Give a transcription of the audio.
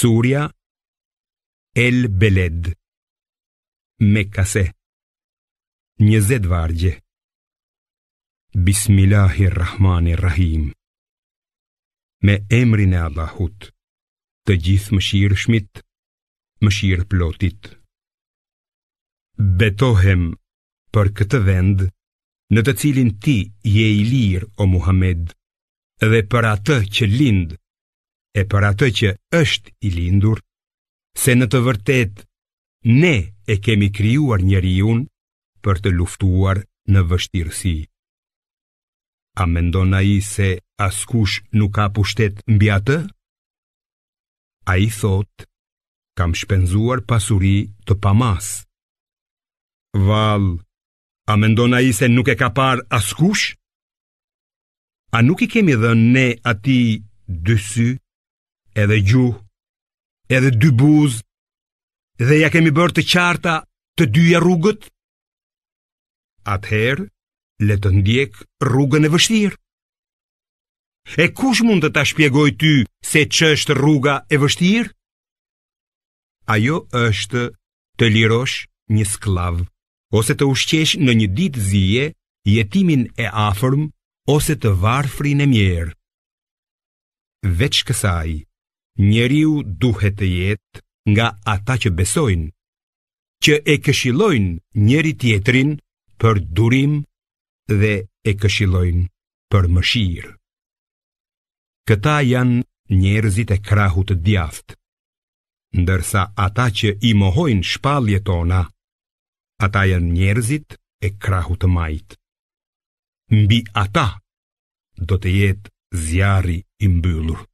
Surja El Beled Mekase 20 vargje Bismillahirrahmanirrahim Me emrin e Allahut Të gjithë më shirë shmit Më shirë plotit Betohem për këtë vend Në të cilin ti je i lirë o Muhammed Dhe për atë që lindë e për atë që është i lindur, se në të vërtet ne e kemi krijuar njeri unë për të luftuar në vështirësi. A me ndona i se askush nuk ka pushtet mbi atë? A i thot, kam shpenzuar pasuri të pamas. Val, a me ndona i se nuk e ka par askush? A nuk i kemi dhe ne ati dësyt? edhe gjuh, edhe dy buz, dhe ja kemi bërë të qarta të dyja rrugët? Atëherë, le të ndjek rrugën e vështirë. E kush mund të ta shpjegoj ty se që është rruga e vështirë? Ajo është të lirosh një sklavë, ose të ushqesh në një ditë zije jetimin e afërm, ose të varfri në mjerë. Veç kësaj njeriu duhet të jetë nga ata që besojnë, që e këshilojnë njeri tjetrin për durim dhe e këshilojnë për mëshirë. Këta janë njerëzit e krahu të djaftë, ndërsa ata që i mohojnë shpalje tona, ata janë njerëzit e krahu të majtë. Mbi ata do të jetë zjari i mbyllur.